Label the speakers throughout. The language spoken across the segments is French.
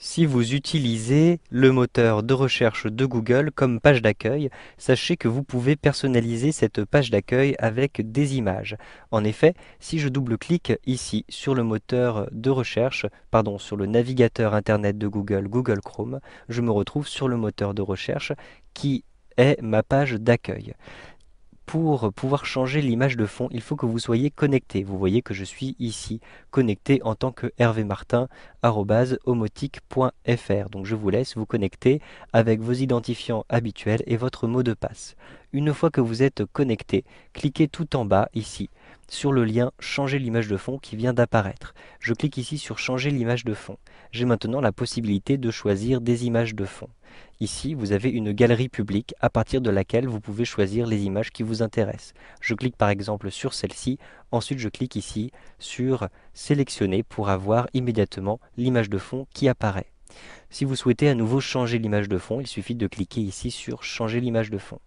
Speaker 1: Si vous utilisez le moteur de recherche de Google comme page d'accueil, sachez que vous pouvez personnaliser cette page d'accueil avec des images. En effet, si je double-clique ici sur le moteur de recherche, pardon, sur le navigateur internet de Google, Google Chrome, je me retrouve sur le moteur de recherche qui est ma page d'accueil pour pouvoir changer l'image de fond, il faut que vous soyez connecté. Vous voyez que je suis ici connecté en tant que Martin@homotic.fr. Donc je vous laisse vous connecter avec vos identifiants habituels et votre mot de passe. Une fois que vous êtes connecté, cliquez tout en bas ici sur le lien Changer l'image de fond qui vient d'apparaître. Je clique ici sur Changer l'image de fond. J'ai maintenant la possibilité de choisir des images de fond. Ici, vous avez une galerie publique à partir de laquelle vous pouvez choisir les images qui vous intéressent. Je clique par exemple sur celle-ci, ensuite je clique ici sur Sélectionner pour avoir immédiatement l'image de fond qui apparaît. Si vous souhaitez à nouveau changer l'image de fond, il suffit de cliquer ici sur changer l'image de fond.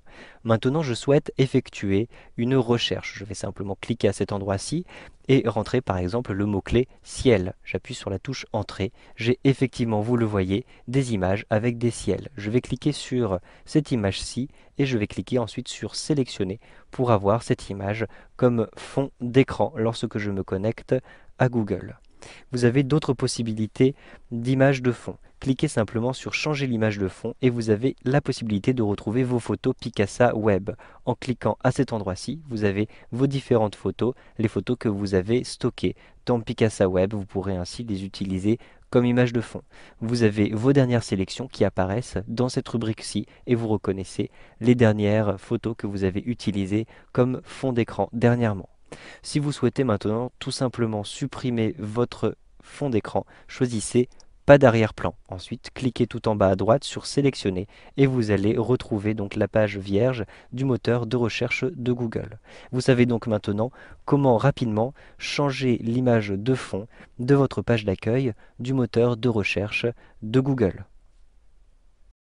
Speaker 1: Maintenant, je souhaite effectuer une recherche. Je vais simplement cliquer à cet endroit-ci et rentrer par exemple le mot-clé ciel. J'appuie sur la touche entrée. J'ai effectivement, vous le voyez, des images avec des ciels. Je vais cliquer sur cette image-ci et je vais cliquer ensuite sur sélectionner pour avoir cette image comme fond d'écran lorsque je me connecte à Google. Vous avez d'autres possibilités d'images de fond. Cliquez simplement sur changer l'image de fond et vous avez la possibilité de retrouver vos photos Picasa Web. En cliquant à cet endroit-ci, vous avez vos différentes photos, les photos que vous avez stockées dans Picasa Web. Vous pourrez ainsi les utiliser comme image de fond. Vous avez vos dernières sélections qui apparaissent dans cette rubrique-ci et vous reconnaissez les dernières photos que vous avez utilisées comme fond d'écran dernièrement. Si vous souhaitez maintenant tout simplement supprimer votre fond d'écran, choisissez pas d'arrière-plan. Ensuite, cliquez tout en bas à droite sur sélectionner et vous allez retrouver donc la page vierge du moteur de recherche de Google. Vous savez donc maintenant comment rapidement changer l'image de fond de votre page d'accueil du moteur de recherche de Google.